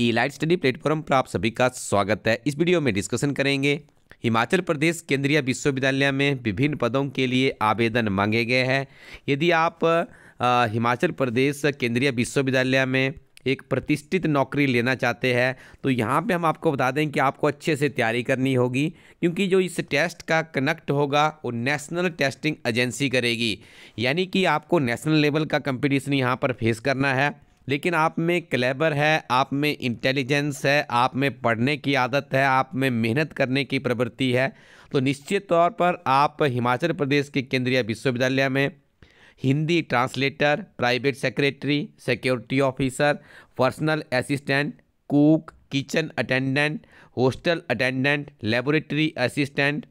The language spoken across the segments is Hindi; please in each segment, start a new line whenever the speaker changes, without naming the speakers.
ई लाइट स्टडी प्लेटफॉर्म पर आप सभी का स्वागत है इस वीडियो में डिस्कशन करेंगे हिमाचल प्रदेश केंद्रीय विश्वविद्यालय में विभिन्न पदों के लिए आवेदन मांगे गए हैं यदि आप आ, हिमाचल प्रदेश केंद्रीय विश्वविद्यालय में एक प्रतिष्ठित नौकरी लेना चाहते हैं तो यहाँ पे हम आपको बता दें कि आपको अच्छे से तैयारी करनी होगी क्योंकि जो इस टेस्ट का कनेक्ट होगा वो नेशनल टेस्टिंग एजेंसी करेगी यानी कि आपको नेशनल लेवल का कंपटीशन यहाँ पर फेस करना है लेकिन आप में क्लेबर है आप में इंटेलिजेंस है आप में पढ़ने की आदत है आप में मेहनत करने की प्रवृत्ति है तो निश्चित तौर पर आप हिमाचल प्रदेश के केंद्रीय विश्वविद्यालय में Hindi translator private secretary security officer personal assistant cook kitchen attendant hostel attendant laboratory assistant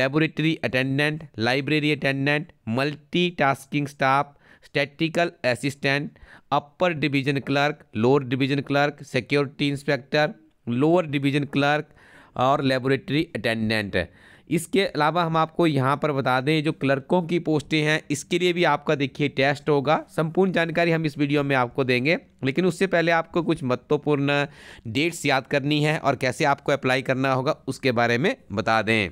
laboratory attendant library attendant multi staff statistical assistant upper division clerk lower division clerk security inspector lower division clerk और लेबोरेटरी अटेंडेंट इसके अलावा हम आपको यहाँ पर बता दें जो क्लर्कों की पोस्टें हैं इसके लिए भी आपका देखिए टेस्ट होगा संपूर्ण जानकारी हम इस वीडियो में आपको देंगे लेकिन उससे पहले आपको कुछ महत्वपूर्ण डेट्स याद करनी है और कैसे आपको अप्लाई करना होगा उसके बारे में बता दें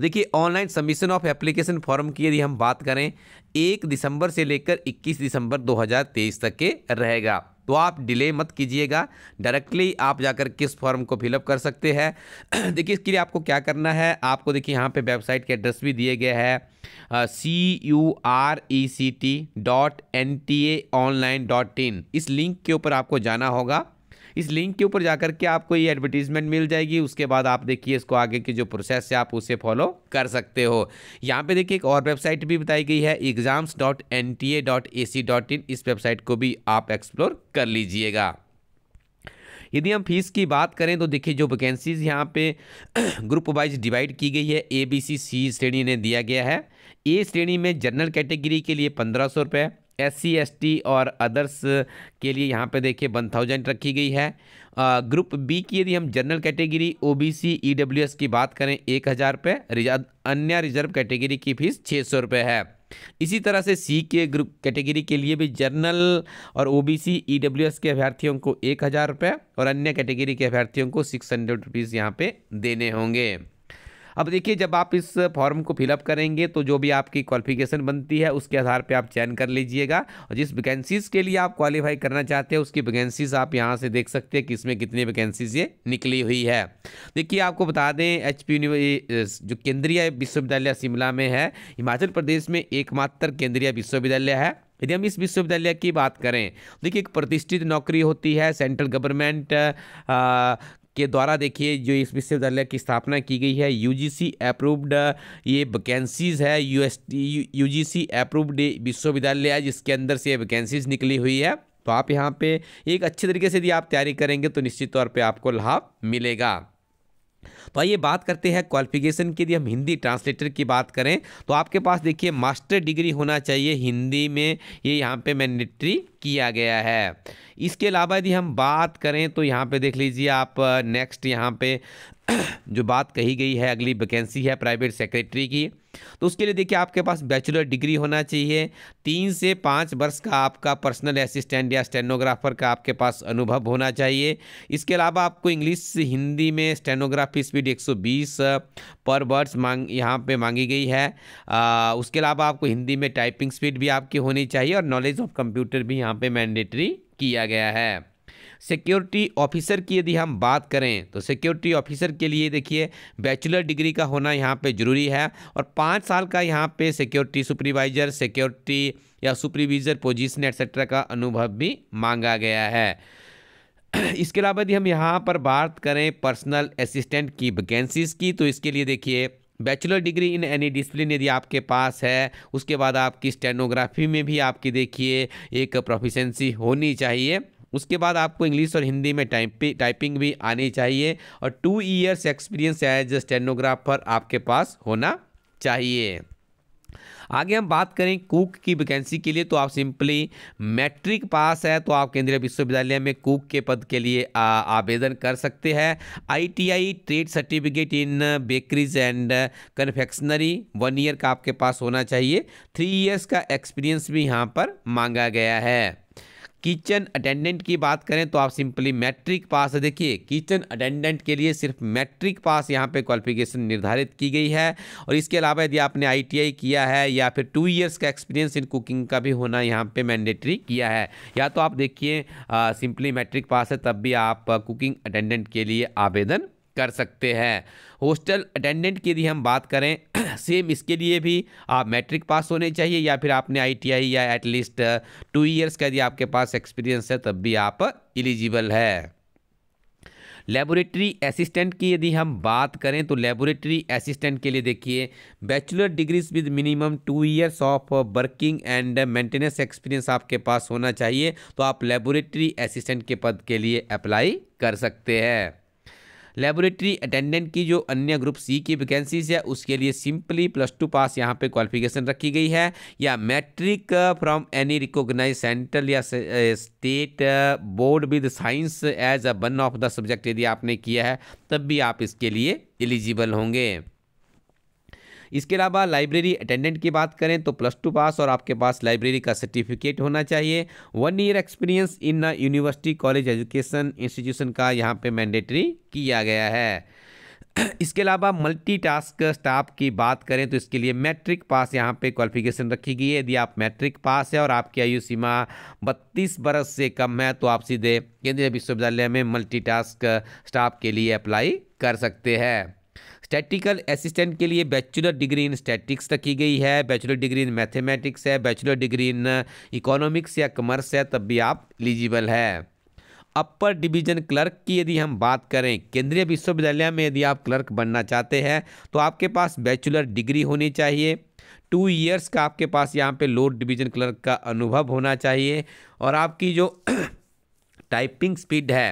देखिए online submission of application form की यदि हम बात करें एक दिसंबर से लेकर 21 दिसंबर 2023 तक के रहेगा तो आप डिले मत कीजिएगा डायरेक्टली आप जाकर किस फॉर्म को फिलअप कर सकते हैं देखिए इसके लिए आपको क्या करना है आपको देखिए यहाँ पे वेबसाइट के एड्रेस भी दिए गए हैं C U R E C T dot N T A online dot in इस लिंक के ऊपर आपको जाना होगा इस लिंक के ऊपर जाकर के आपको ये एडवर्टीजमेंट मिल जाएगी उसके बाद आप देखिए इसको आगे की जो प्रोसेस है आप उसे फॉलो कर सकते हो यहाँ पे देखिए एक और वेबसाइट भी बताई गई है exams dot N T A dot A C dot in इस वेबसाइट को भी आप एक्सप्लोर कर लीजिएगा यदि हम फीस की बात करें तो देखिए जो वैकेंसीज यहाँ पे ग्रुप वाइज डिवाइड की गई है ए बी सी सी श्रेणी ने दिया गया है ए श्रेणी में जनरल कैटेगरी के लिए पंद्रह सौ रुपये एस सी एस टी और अदर्स के लिए यहाँ पे देखिए वन थाउजेंड रखी गई है ग्रुप बी की यदि हम general category O B C E W S की बात करें एक हज़ार रुपये अन्य रिजर्व कैटेगरी की फीस छः सौ रुपये है इसी तरह से सी के ग्रुप कैटेगरी के लिए भी जनरल और ओबीसी ईडब्ल्यूएस e के अभ्यर्थियों को एक हज़ार रुपये और अन्य कैटेगरी के अभ्यर्थियों को सिक्स हंड्रेड रुपीज़ यहाँ पर देने होंगे अब देखिए जब आप इस फॉर्म को फिलअप करेंगे तो जो भी आपकी क्वालिफिकेशन बनती है उसके आधार पर आप चयन कर लीजिएगा और जिस वैकेंसीज़ के लिए आप क्वालिफाई करना चाहते हैं उसकी वैकेंसीज़ आप यहाँ से देख सकते हैं कि इसमें कितनी वैकेंसीज़ ये निकली हुई है देखिए आपको बता दें एच जो केंद्रीय विश्वविद्यालय शिमला में है हिमाचल प्रदेश में एकमात्र केंद्रीय विश्वविद्यालय है यदि हम इस विश्वविद्यालय की बात करें देखिए एक प्रतिष्ठित नौकरी होती है सेंट्रल गवर्नमेंट के द्वारा देखिए जो इस विश्वविद्यालय की स्थापना की गई है यूजीसी अप्रूव्ड ये वैकेंसीज़ है जी यूजीसी अप्रूव्ड विश्वविद्यालय है जिसके अंदर से ये वैकेंसीज निकली हुई है तो आप यहाँ पे एक अच्छे तरीके से यदि आप तैयारी करेंगे तो निश्चित तौर पे आपको लाभ मिलेगा तो आइए बात करते हैं क्वालिफिकेशन के लिए हम हिंदी ट्रांसलेटर की बात करें तो आपके पास देखिए मास्टर डिग्री होना चाहिए हिंदी में ये यहाँ पे मैंडेटरी किया गया है इसके अलावा यदि हम बात करें तो यहाँ पे देख लीजिए आप नेक्स्ट यहाँ पे जो बात कही गई है अगली वैकेंसी है प्राइवेट सेक्रेटरी की तो उसके लिए देखिए आपके पास बैचलर डिग्री होना चाहिए तीन से पाँच वर्ष का आपका पर्सनल असिस्टेंट या स्टेनोग्राफर का आपके पास अनुभव होना चाहिए इसके अलावा आपको इंग्लिश हिंदी में स्टेनोग्राफी स्पीड 120 पर वर्ड्स मांग यहाँ पे मांगी गई है आ, उसके अलावा आपको हिंदी में टाइपिंग स्पीड भी आपकी होनी चाहिए और नॉलेज ऑफ कंप्यूटर भी यहाँ पर मैंडेटरी किया गया है सिक्योरिटी ऑफिसर की यदि हम बात करें तो सिक्योरिटी ऑफिसर के लिए देखिए बैचलर डिग्री का होना यहाँ पे ज़रूरी है और पाँच साल का यहाँ पे सिक्योरिटी सुपरवाइज़र सिक्योरिटी या सुपरविज़र पोजिशन एक्सेट्रा का अनुभव भी मांगा गया है इसके अलावा यदि हम यहाँ पर बात करें पर्सनल असिस्टेंट की वैकेंसीज़ की तो इसके लिए देखिए bachelor degree in any discipline यदि आपके पास है उसके बाद आपकी स्टेनोग्राफी में भी आपकी देखिए एक प्रोफिशेंसी होनी चाहिए उसके बाद आपको इंग्लिश और हिंदी में टाइपिंग टाइपिंग भी आनी चाहिए और two years experience as stenographer आपके पास होना चाहिए आगे हम बात करें कुक की वैकेंसी के लिए तो आप सिंपली मैट्रिक पास है तो आप केंद्रीय विश्वविद्यालय में कुक के पद के लिए आवेदन कर सकते हैं ITI trade certificate in bakeries and confectionery one year का आपके पास होना चाहिए थ्री ईयर्स का एक्सपीरियंस भी यहाँ पर मांगा गया है किचन अटेंडेंट की बात करें तो आप सिंपली मैट्रिक पास देखिए किचन अटेंडेंट के लिए सिर्फ मैट्रिक पास यहाँ पे क्वालिफिकेशन निर्धारित की गई है और इसके अलावा यदि आपने आईटीआई किया है या फिर टू इयर्स का एक्सपीरियंस इन कुकिंग का भी होना यहाँ पे मैंडेटरी किया है या तो आप देखिए सिंपली मैट्रिक पास है तब भी आप कुकिंग अटेंडेंट के लिए आवेदन कर सकते हैं हॉस्टल अटेंडेंट की यदि हम बात करें सेम इसके लिए भी आप मैट्रिक पास होने चाहिए या फिर आपने आईटीआई या एटलीस्ट टू इयर्स का यदि आपके पास एक्सपीरियंस है तब भी आप एलिजिबल है लेबोरेटरी असिस्टेंट की यदि हम बात करें तो लेबोरेटरी असिस्टेंट के लिए देखिए bachelor degrees with minimum two years of working and maintenance experience आपके पास होना चाहिए तो आप लेबोरेटरी असिस्टेंट के पद के लिए अप्लाई कर सकते हैं लेबोरेटरी अटेंडेंट की जो अन्य ग्रुप सी की वैकेंसीज है उसके लिए सिंपली प्लस टू पास यहाँ पे क्वालिफिकेशन रखी गई है या matric from any recognise central या state board with science as a one of the subject यदि आपने किया है तब भी आप इसके लिए एलिजिबल होंगे इसके अलावा लाइब्रेरी अटेंडेंट की बात करें तो प्लस टू पास और आपके पास लाइब्रेरी का सर्टिफिकेट होना चाहिए one year experience in a university college education institution का यहाँ पे मैंडेटरी किया गया है इसके अलावा मल्टीटास्क स्टाफ की बात करें तो इसके लिए मैट्रिक पास यहाँ पे क्वालिफिकेशन रखी गई है यदि आप मैट्रिक पास है और आपकी आयु सीमा 32 बरस से कम है तो आप सीधे केंद्रीय विश्वविद्यालय में मल्टीटास्क स्टाफ के लिए अप्लाई कर सकते हैं स्टैटिकल असिस्टेंट के लिए बैचलर डिग्री इन स्टैटिक्स रखी गई है बैचलर डिग्री इन मैथमेटिक्स है बैचलर डिग्री इन इकोनॉमिक्स या कमर्स है तब भी आप एलिजिबल है अपर डिवीजन क्लर्क की यदि हम बात करें केंद्रीय विश्वविद्यालय में यदि आप क्लर्क बनना चाहते हैं तो आपके पास बैचलर डिग्री होनी चाहिए टू इयर्स का आपके पास यहाँ पे लोअर डिवीजन क्लर्क का अनुभव होना चाहिए और आपकी जो टाइपिंग स्पीड है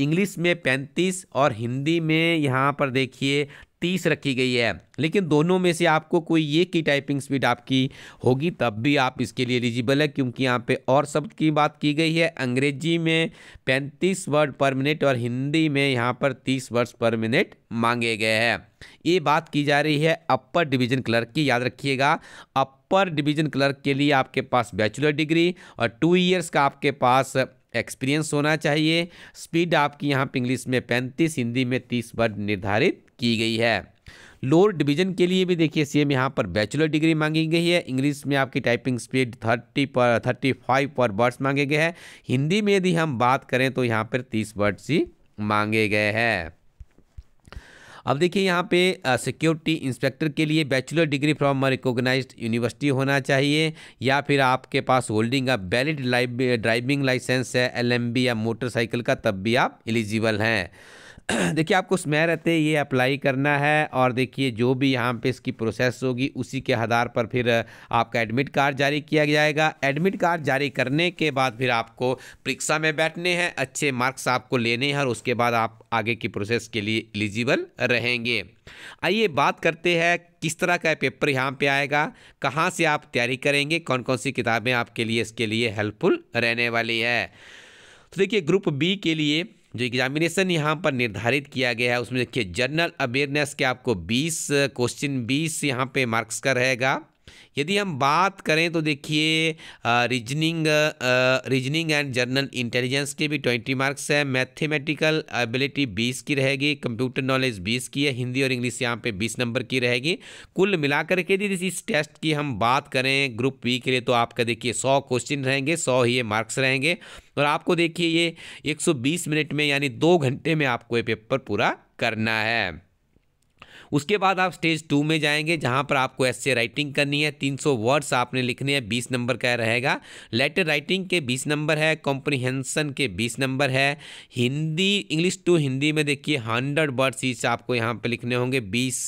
इंग्लिश में पैंतीस और हिंदी में यहाँ पर देखिए तीस रखी गई है लेकिन दोनों में से आपको कोई एक ही टाइपिंग स्पीड आपकी होगी तब भी आप इसके लिए एलिजिबल है क्योंकि यहाँ पे और शब्द की बात की गई है अंग्रेजी में पैंतीस वर्ड पर मिनट और हिंदी में यहाँ पर तीस वर्ड पर मिनट मांगे गए हैं ये बात की जा रही है अपर डिवीजन क्लर्क की याद रखिएगा अपर डिवीजन क्लर्क के लिए आपके पास बैचलर डिग्री और टू ईयर्स का आपके पास एक्सपीरियंस होना चाहिए स्पीड आपकी यहाँ पर इंग्लिश में पैंतीस हिंदी में तीस वर्ड निर्धारित की गई है लोअर डिवीजन के लिए भी देखिए सीएम यहाँ पर बैचलर डिग्री मांगी गई है इंग्लिश में आपकी टाइपिंग स्पीड थर्टी पर थर्टी फाइव पर वर्ड्स मांगे गए हैं हिंदी में यदि हम बात करें तो यहाँ पर तीस वर्ड्स ही मांगे गए हैं अब देखिए यहाँ पे सिक्योरिटी इंस्पेक्टर के लिए bachelor degree from recognise university होना चाहिए या फिर आपके पास holding of valid driving licence है एल या मोटरसाइकिल का तब भी आप एलिजिबल हैं देखिए आपको उसमें रहते ये अप्लाई करना है और देखिए जो भी यहाँ पे इसकी प्रोसेस होगी उसी के आधार पर फिर आपका एडमिट कार्ड जारी किया जाएगा एडमिट कार्ड जारी करने के बाद फिर आपको परीक्षा में बैठने हैं अच्छे मार्क्स आपको लेने हैं और उसके बाद आप आगे की प्रोसेस के लिए एलिजिबल रहेंगे आइए बात करते हैं किस तरह का पेपर यहाँ पे आएगा कहाँ से आप तैयारी करेंगे कौन कौन सी किताबें आपके लिए इसके लिए हेल्पफुल रहने वाली है तो देखिए ग्रुप बी के लिए जो एग्जामिनेशन यहाँ पर निर्धारित किया गया है उसमें देखिए जनरल अवेयरनेस के आपको 20 क्वेश्चन 20 यहाँ पे मार्क्स का रहेगा यदि हम बात करें तो देखिए reasoning reasoning and general intelligence के भी ट्वेंटी मार्क्स है मैथमेटिकल एबिलिटी बीस की रहेगी कंप्यूटर नॉलेज बीस की है हिंदी और इंग्लिश यहाँ पे बीस नंबर की रहेगी कुल मिलाकर के यदि इस टेस्ट की हम बात करें ग्रुप बी के लिए तो आपका देखिए सौ क्वेश्चन रहेंगे सौ ही ये मार्क्स रहेंगे और आपको देखिए ये एक मिनट में यानी दो घंटे में आपको ये पेपर पूरा करना है उसके बाद आप स्टेज टू में जाएंगे जहाँ पर आपको ऐसे राइटिंग करनी है तीन वर्ड्स आपने लिखने हैं बीस नंबर का रहेगा लेटर राइटिंग के बीस नंबर है कॉम्प्रिहेंसन के बीस नंबर है हिंदी इंग्लिश टू हिंदी में देखिए हंड्रेड वर्ड्स ईच आपको यहाँ पर लिखने होंगे बीस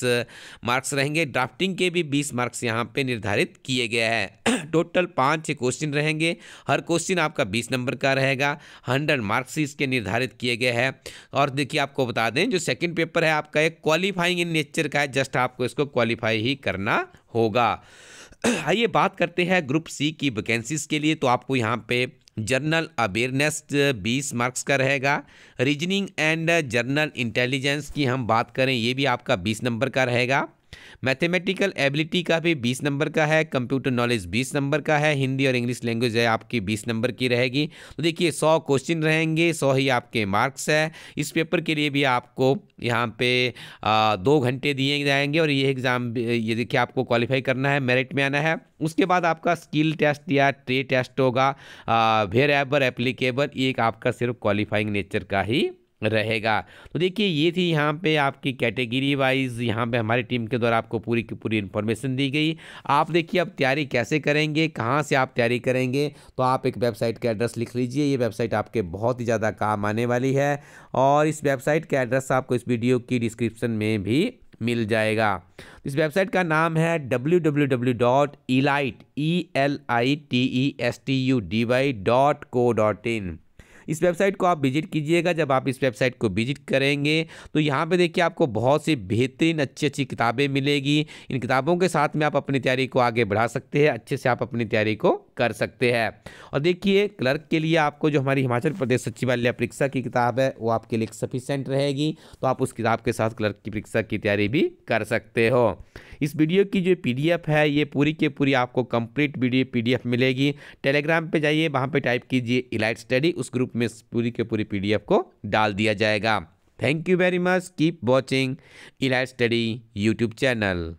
मार्क्स रहेंगे ड्राफ्टिंग के भी बीस मार्क्स यहाँ पर निर्धारित किए गए हैं टोटल पाँच छः क्वेश्चन रहेंगे हर क्वेश्चन आपका बीस नंबर का रहेगा हंड्रेड मार्क्स इसके निर्धारित किए गए हैं और देखिए आपको बता दें जो सेकंड पेपर है आपका एक क्वालिफाइंग इन नेचर का है जस्ट आपको इसको क्वालिफाई ही करना होगा आइए बात करते हैं ग्रुप सी की वैकेंसीज के लिए तो आपको यहाँ पे जर्नल अवेयरनेस 20 मार्क्स का रहेगा रीजनिंग एंड जर्नल इंटेलिजेंस की हम बात करें ये भी आपका 20 नंबर का रहेगा मैथमेटिकल एबिलिटी का भी बीस नंबर का है कंप्यूटर नॉलेज बीस नंबर का है हिंदी और इंग्लिश लैंग्वेज है आपकी बीस नंबर की रहेगी तो देखिए सौ क्वेश्चन रहेंगे सौ ही आपके मार्क्स है इस पेपर के लिए भी आपको यहाँ पे आ, दो घंटे दिए जाएंगे और ये एग्ज़ाम ये देखिए आपको क्वालिफाई करना है मेरिट में आना है उसके बाद आपका स्किल टेस्ट या ट्रे टेस्ट होगा वेर एवर एप्लीकेबल ये एक आपका सिर्फ क्वालिफाइंग नेचर का ही रहेगा तो देखिए ये थी यहाँ पे आपकी कैटेगरी वाइज यहाँ पे हमारी टीम के द्वारा आपको पूरी की पूरी इन्फॉर्मेशन दी गई आप देखिए अब तैयारी कैसे करेंगे कहाँ से आप तैयारी करेंगे तो आप एक वेबसाइट का एड्रेस लिख लीजिए ये वेबसाइट आपके बहुत ही ज़्यादा काम आने वाली है और इस वेबसाइट का एड्रेस आपको इस वीडियो की डिस्क्रिप्शन में भी मिल जाएगा इस वेबसाइट का नाम है W W W dot elite E L I T E S T U D Y dot co dot in इस वेबसाइट को आप विजिट कीजिएगा जब आप इस वेबसाइट को विजिट करेंगे तो यहाँ पर देखिए आपको बहुत सी बेहतरीन अच्छी अच्छी किताबें मिलेगी इन किताबों के साथ में आप अपनी तैयारी को आगे बढ़ा सकते हैं अच्छे से आप अपनी तैयारी को कर सकते हैं और देखिए क्लर्क के लिए आपको जो हमारी हिमाचल प्रदेश सचिवालय परीक्षा की किताब है वो आपके लिए सफिशेंट रहेगी तो आप उस किताब के साथ क्लर्क की परीक्षा की तैयारी भी कर सकते हो इस वीडियो की जो पी है ये पूरी की पूरी आपको कंप्लीट वीडियो पी मिलेगी टेलीग्राम पर जाइए वहाँ पर टाइप कीजिए इलाइट स्टडी उस ग्रुप में पूरी के पूरी पी को डाल दिया जाएगा thank you very much keep watching elite study YouTube channel